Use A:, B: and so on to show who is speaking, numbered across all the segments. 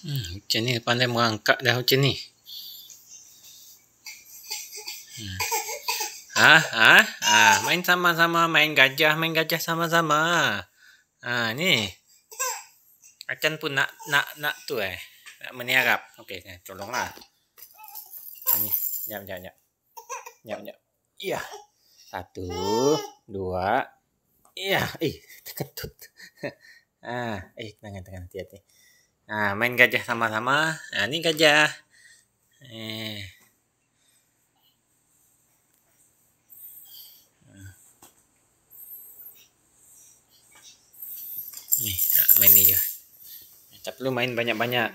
A: Hmm, macam ni pandai merangkak dah macam ni. Hmm. Ha, ha, ah, ha, main sama-sama main gajah, main gajah sama-sama. Ha, ni. Akan pun nak nak nak tu eh. Nak meniarap. Okey, eh, tolonglah. Ha ni. Jap, jap, jap. Jap, jap. Iya. Satu, dua. Iya, eh, terketut. ah, ha, eh, tangan-tangan hati-hati. Nah, main gajah sama-sama. Nah, ini gajah. Eh. Nih, nah, eh, main ini juga. Tak perlu main banyak-banyak.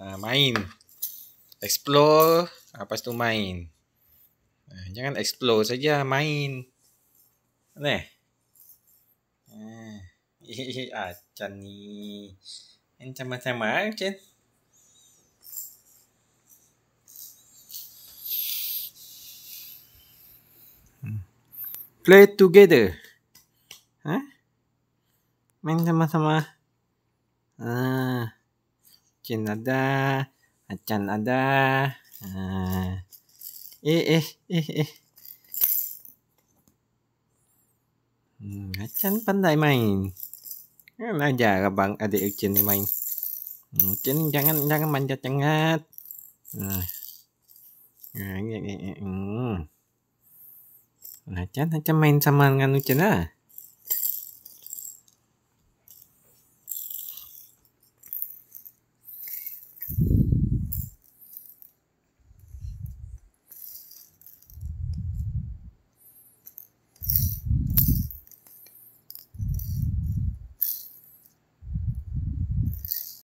A: Nah, main. Explore. Ah, lepas tu main. Nah, jangan explore saja. Main. Nih. Eh. Ah, ah ni. Yang sama macam macam. Play together. Main sama-sama. Ah. Chen ada. Achan ada. Eh, eh, eh, eh. Hmm, Achan pandai main. Hmm. Kan eh, aja abang lah adik Ucin ni main. Ucin hmm, jangan jangan manja cengat. Nah. Nah, ya, ya, Hmm. Nah, jangan, jangan main sama dengan Ucin lah.